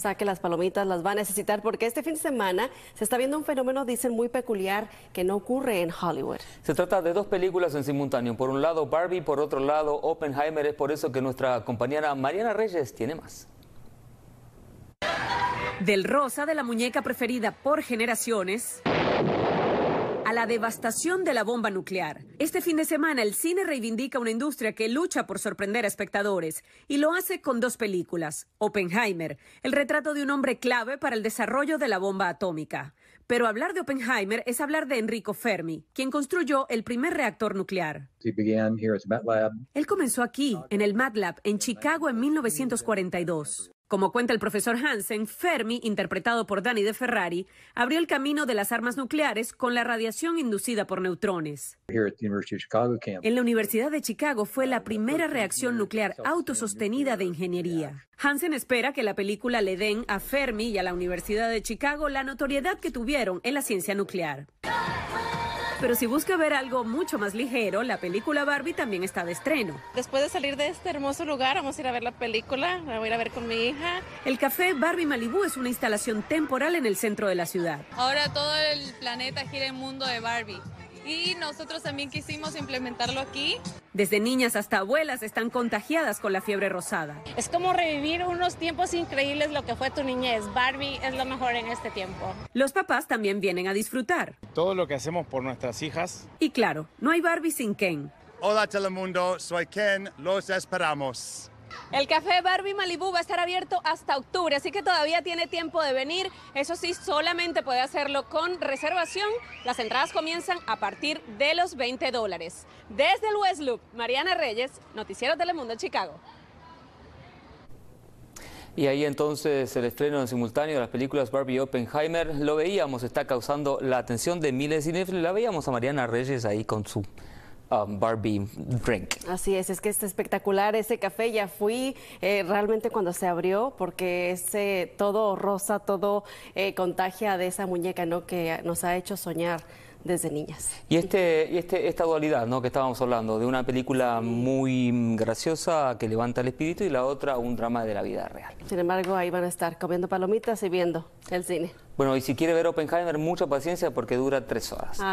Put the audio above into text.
saque las palomitas, las va a necesitar porque este fin de semana se está viendo un fenómeno, dicen, muy peculiar que no ocurre en Hollywood. Se trata de dos películas en simultáneo. Por un lado Barbie, por otro lado Oppenheimer. Es por eso que nuestra compañera Mariana Reyes tiene más. Del rosa de la muñeca preferida por generaciones a la devastación de la bomba nuclear. Este fin de semana el cine reivindica una industria que lucha por sorprender a espectadores y lo hace con dos películas. Oppenheimer, el retrato de un hombre clave para el desarrollo de la bomba atómica. Pero hablar de Oppenheimer es hablar de Enrico Fermi, quien construyó el primer reactor nuclear. Él comenzó aquí, en el MATLAB, en Chicago en 1942. Como cuenta el profesor Hansen, Fermi, interpretado por Danny de Ferrari, abrió el camino de las armas nucleares con la radiación inducida por neutrones. En la Universidad de Chicago fue la primera reacción nuclear autosostenida de ingeniería. Hansen espera que la película le den a Fermi y a la Universidad de Chicago la notoriedad que tuvieron en la ciencia nuclear. Pero si busca ver algo mucho más ligero, la película Barbie también está de estreno. Después de salir de este hermoso lugar, vamos a ir a ver la película, la voy a ir a ver con mi hija. El café Barbie Malibu es una instalación temporal en el centro de la ciudad. Ahora todo el planeta gira en mundo de Barbie y nosotros también quisimos implementarlo aquí. Desde niñas hasta abuelas están contagiadas con la fiebre rosada. Es como revivir unos tiempos increíbles lo que fue tu niñez. Barbie es lo mejor en este tiempo. Los papás también vienen a disfrutar. Todo lo que hacemos por nuestras hijas. Y claro, no hay Barbie sin Ken. Hola Telemundo, soy Ken, los esperamos. El café Barbie Malibu va a estar abierto hasta octubre, así que todavía tiene tiempo de venir. Eso sí, solamente puede hacerlo con reservación. Las entradas comienzan a partir de los 20 dólares. Desde el West Loop, Mariana Reyes, Noticiero Telemundo, Chicago. Y ahí entonces el estreno simultáneo de las películas Barbie y Oppenheimer, lo veíamos, está causando la atención de miles y la veíamos a Mariana Reyes ahí con su Um, Barbie drink. Así es, es que es espectacular ese café. Ya fui eh, realmente cuando se abrió porque es todo rosa, todo eh, contagia de esa muñeca ¿no? que nos ha hecho soñar desde niñas. Y este, y este, esta dualidad, ¿no? Que estábamos hablando, de una película muy graciosa que levanta el espíritu y la otra un drama de la vida real. Sin embargo, ahí van a estar comiendo palomitas y viendo el cine. Bueno, y si quiere ver Oppenheimer, mucha paciencia porque dura tres horas. Ah.